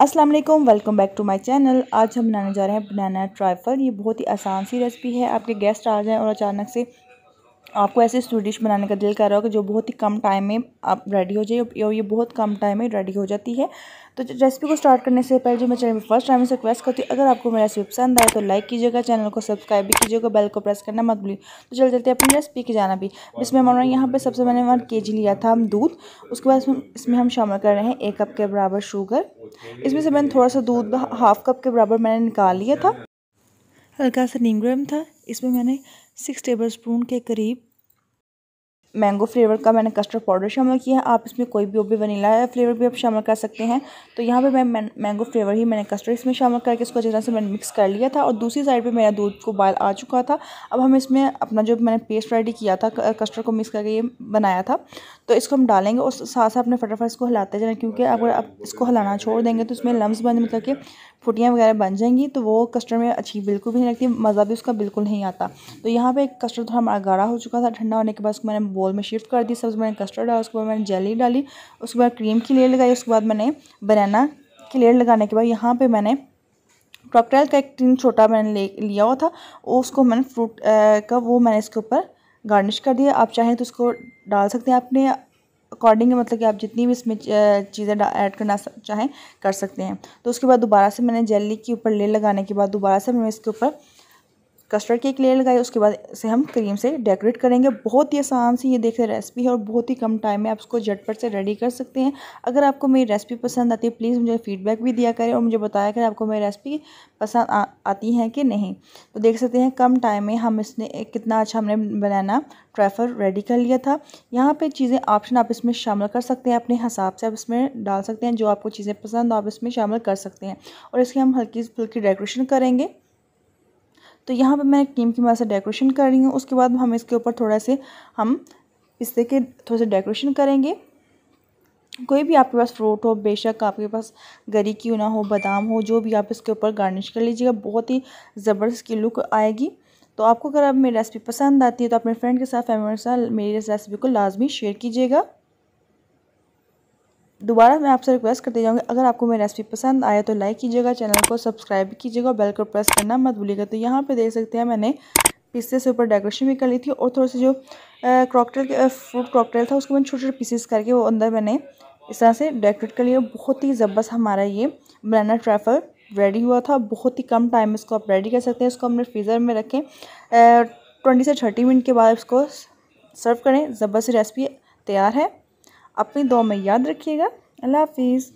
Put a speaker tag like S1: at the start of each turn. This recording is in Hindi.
S1: अस्सलाम वालेकुम welcome back to my channel आज हम बनाने जा रहे हैं बनाना ट्राइफल ये बहुत ही आसान सी रेसिपी है आपके गेस्ट आ जाएं और अचानक से आपको ऐसे डिश बनाने का दिल कर रहा होगा जो बहुत ही कम टाइम में आप रेडी हो जाए और ये बहुत कम टाइम में रेडी हो जाती है तो रेसिपी को स्टार्ट करने से पहले जो मैं चैनल फर्स्ट टाइम से रिक्वेस्ट करती हूँ अगर आपको मेरी रेसिपी पसंद आए तो लाइक कीजिएगा चैनल को सब्सक्राइब भी कीजिएगा बेल को प्रेस करना मत भूलिए तो चल चलते अपनी रेसिपी की जाना भी इसमें हमारा यहाँ पर सबसे मैंने वन के लिया था हम दूध उसके बाद इसमें हम शामिल कर रहे हैं एक कप के बराबर शुगर इसमें से मैंने थोड़ा सा दूध हाफ कप के बराबर मैंने निकाल लिया था हल्का सा नीम था इसमें मैंने सिक्स टेबल स्पून के करीब मैंगो फ्लेवर का मैंने कस्टर्ड पाउडर शामिल किया है आप इसमें कोई भी ओबी भी वनीला फ्लेवर भी आप शामिल कर सकते हैं तो यहाँ पे मैं मैंगो फ्लेवर ही मैंने कस्टर्ड इसमें शामिल करके इसको अच्छी तरह से मैंने मिक्स कर लिया था और दूसरी साइड पे मेरा दूध को बॉयल आ चुका था अब हम इसमें अपना जो मैंने पेस्ट रेडी किया था कस्टर्ड को मिक्स करके ये बनाया था तो इसको हम डालेंगे और साथ साथ अपने फटाफट इसको हिलाते जाना क्योंकि अगर आप इसको हिलाना छोड़ देंगे तो इसमें लम्ब बन मतलब करके फुटियाँ वगैरह बन जाएंगी तो वो कस्टर्ड में अच्छी बिल्कुल भी नहीं लगती मज़ा भी उसका बिल्कुल नहीं आता तो यहाँ पर कस्टर्ड थोड़ा हमारा गाढ़ा हो चुका था ठंडा होने के बाद उसको मैंने बोल में शिफ्ट कर दी सबसे मैंने कस्टर्ड डाला उसके बाद मैंने जेली डाली उसके बाद क्रीम की लेयर लगाई उसके बाद मैंने बनाना की लेयर लगाने के बाद यहाँ पर मैंने क्रॉकटाइल का एक टीन छोटा मैंने ले लिया हुआ था उसको मैंने फ्रूट का वो मैंने इसके ऊपर गार्निश कर दिया आप चाहें तो उसको डाल सकते हैं अपने अकॉर्डिंग मतलब कि आप जितनी भी इसमें चीज़ें ऐड करना चाहें कर सकते हैं तो उसके बाद दोबारा से मैंने जेली के ऊपर ले लगाने के बाद दोबारा से मैंने इसके ऊपर कस्टर्ड केक लेयर लगाई उसके बाद इसे हम क्रीम से डेकोरेट करेंगे बहुत ही आसान सी ये देखिए रेसिपी है और बहुत ही कम टाइम में आप इसको झटपट से रेडी कर सकते हैं अगर आपको मेरी रेसिपी पसंद आती है प्लीज़ मुझे फीडबैक भी दिया करें और मुझे बताया करें आपको मेरी रेसिपी पसंद आती है कि नहीं तो देख सकते हैं कम टाइम में हम इसने कितना अच्छा हमने बनाना ट्रैफर रेडी कर लिया था यहाँ पर चीज़ें ऑप्शन आप इसमें शामिल कर सकते हैं अपने हिसाब से आप इसमें डाल सकते हैं जो आपको चीज़ें पसंद आप इसमें शामिल कर सकते हैं और इसकी हम हल्की फुल्की डेकोरेशन करेंगे तो यहाँ पर मैं नीम की मदद से डेकोरेशन कर रही हूँ उसके बाद हम इसके ऊपर थोड़ा से हम पिस्ते के थोड़े से डेकोरेशन करेंगे कोई भी आपके पास फ्रूट हो बेशक आपके पास गरी क्यों ना हो बादाम हो जो भी आप इसके ऊपर गार्निश कर लीजिएगा बहुत ही ज़बरदस्त की लुक आएगी तो आपको अगर आप मेरी रेसिपी पसंद आती है तो अपने फ्रेंड के साथ फैमिली के साथ मेरी इस रेसिपी को लाजमी शेयर कीजिएगा दोबारा मैं आपसे रिक्वेस्ट करते जाऊँगी अगर आपको मेरी रेसिपी पसंद आए तो लाइक कीजिएगा चैनल को सब्सक्राइब कीजिएगा बेल को प्रेस करना मत भूलिएगा तो यहाँ पर देख सकते हैं मैंने पीसेस से ऊपर डेकोरेशन भी कर ली थी और थोड़ा सा जो क्रॉकटेल फ्रूट क्रॉकटेल था उसको मैंने छोटे छोटे पीसेस करके वो अंदर मैंने इस तरह से डेकोरेट कर लिया बहुत ही ज़बरदस्त हमारा ये बनाना ट्रैफल रेडी हुआ था बहुत ही कम टाइम में इसको आप रेडी कर सकते हैं इसको हमने फ्रीज़र में रखें ट्वेंटी से थर्टी मिनट के बाद इसको सर्व करें ज़बरदस्त रेसिपी तैयार है अपनी दो में याद रखिएगा अल्लाह हाफिज़